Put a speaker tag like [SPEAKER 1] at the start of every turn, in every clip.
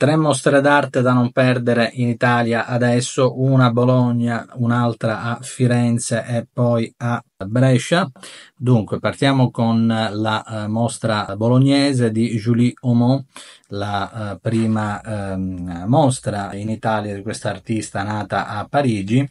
[SPEAKER 1] Tre mostre d'arte da non perdere in Italia adesso, una a Bologna, un'altra a Firenze e poi a Brescia. Dunque, partiamo con la uh, mostra bolognese di Julie Aumont, la uh, prima um, mostra in Italia di questa artista nata a Parigi.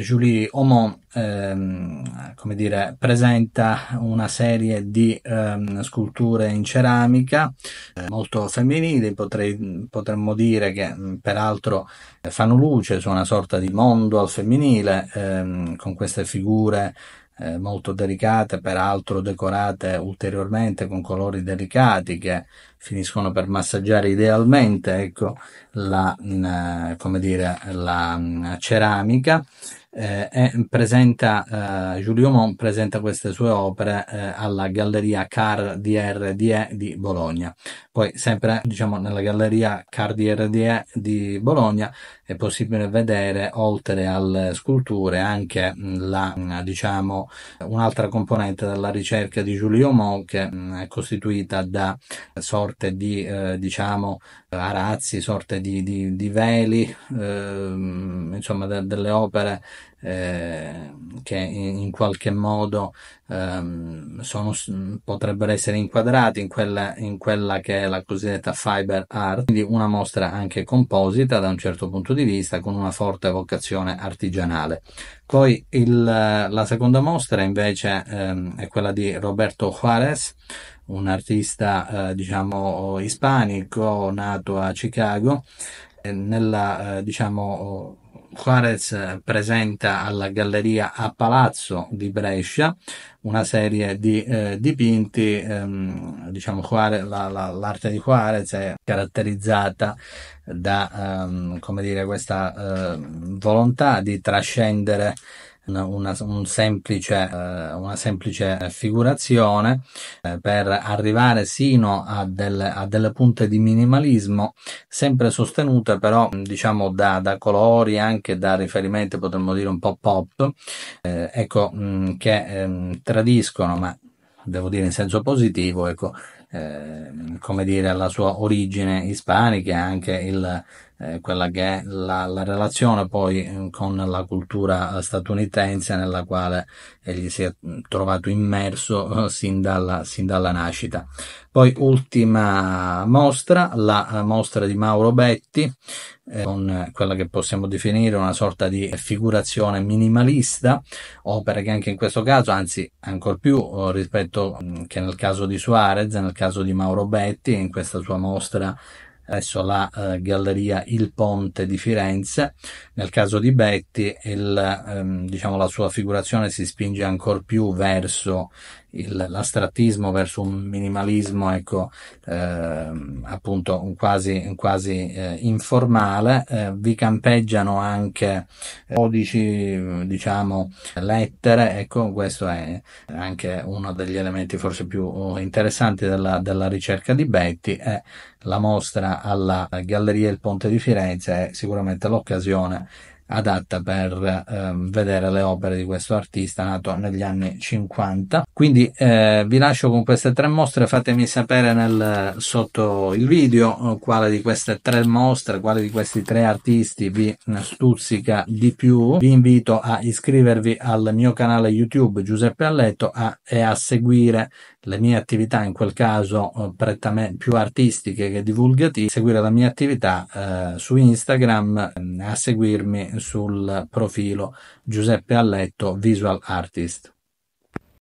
[SPEAKER 1] Julie Aumont, um, come dire, presenta una serie di um, sculture in ceramica eh, molto femminili, potrei, potremmo dire che mm, peraltro eh, fanno luce su una sorta di mondo al femminile con queste figure eh, molto delicate, peraltro decorate ulteriormente con colori delicati che finiscono per massaggiare idealmente ecco, la, mh, mm, eh, dire, la mh, mm, ceramica eh, e presenta, eh, Giulio Mon presenta queste sue opere eh, alla Galleria Car RDE di Bologna. Poi sempre diciamo, nella Galleria Car RDE di Bologna è possibile vedere oltre alle sculture anche mm, la, diciamo, un'altra componente della ricerca di Giulio Mon che mh, mm, è costituita da sorte di eh, diciamo, arazzi, sorte di, di, di veli, ehm, insomma de, delle opere eh, che in qualche modo ehm, sono, potrebbero essere inquadrati in quella, in quella, che è la cosiddetta fiber art, quindi una mostra anche composita da un certo punto di vista con una forte vocazione artigianale. Poi il, la seconda mostra invece ehm, è quella di Roberto Juarez, un artista eh, diciamo ispanico nato a Chicago, nella eh, diciamo Juarez presenta alla Galleria a Palazzo di Brescia una serie di eh, dipinti, ehm, diciamo Juarez, la, la, l'arte di Juarez è caratterizzata da ehm, come dire, questa eh, volontà di trascendere una, una, un semplice, eh, una semplice figurazione eh, per arrivare sino a delle, a delle, punte di minimalismo, sempre sostenute però diciamo da, da colori, anche da riferimenti potremmo dire un po' pop, eh, ecco, mh, mm, che ehm, tradiscono, ma devo dire in senso positivo, ecco, eh, come dire, alla sua origine ispanica, anche il eh, quella che è la, la, relazione poi eh, con la cultura eh, statunitense nella quale egli si è mm, trovato immerso sin dalla, sin dalla nascita. Poi ultima mostra, la mostra di Mauro Betti, eh, con quella che possiamo definire una sorta di figurazione minimalista, opere che anche in questo caso, anzi ancor più rispetto mm, che nel caso di Suarez, nel caso di Mauro Betti, in questa sua mostra presso la eh, galleria Il Ponte di Firenze. Nel caso di Betty, il, ehm, diciamo, la sua figurazione si spinge ancora più verso il, l'astrattismo verso un minimalismo ecco, eh, appunto quasi, quasi eh, informale, eh, vi campeggiano anche eh, codici, diciamo, lettere, ecco, questo è anche uno degli elementi forse più oh, interessanti della, della ricerca di Betty e la mostra alla Galleria Il Ponte di Firenze è sicuramente l'occasione adatta per eh, vedere le opere di questo artista nato negli anni 50 quindi eh, vi lascio con queste tre mostre, fatemi sapere nel, sotto il video eh, quale di queste tre mostre, quale di questi tre artisti vi stuzzica di più. Vi invito a iscrivervi al mio canale YouTube Giuseppe Alletto a, e a seguire le mie attività, in quel caso eh, prettamente più artistiche che divulgative, seguire la mia attività eh, su Instagram, a seguirmi sul profilo Giuseppe Alletto Visual Artist.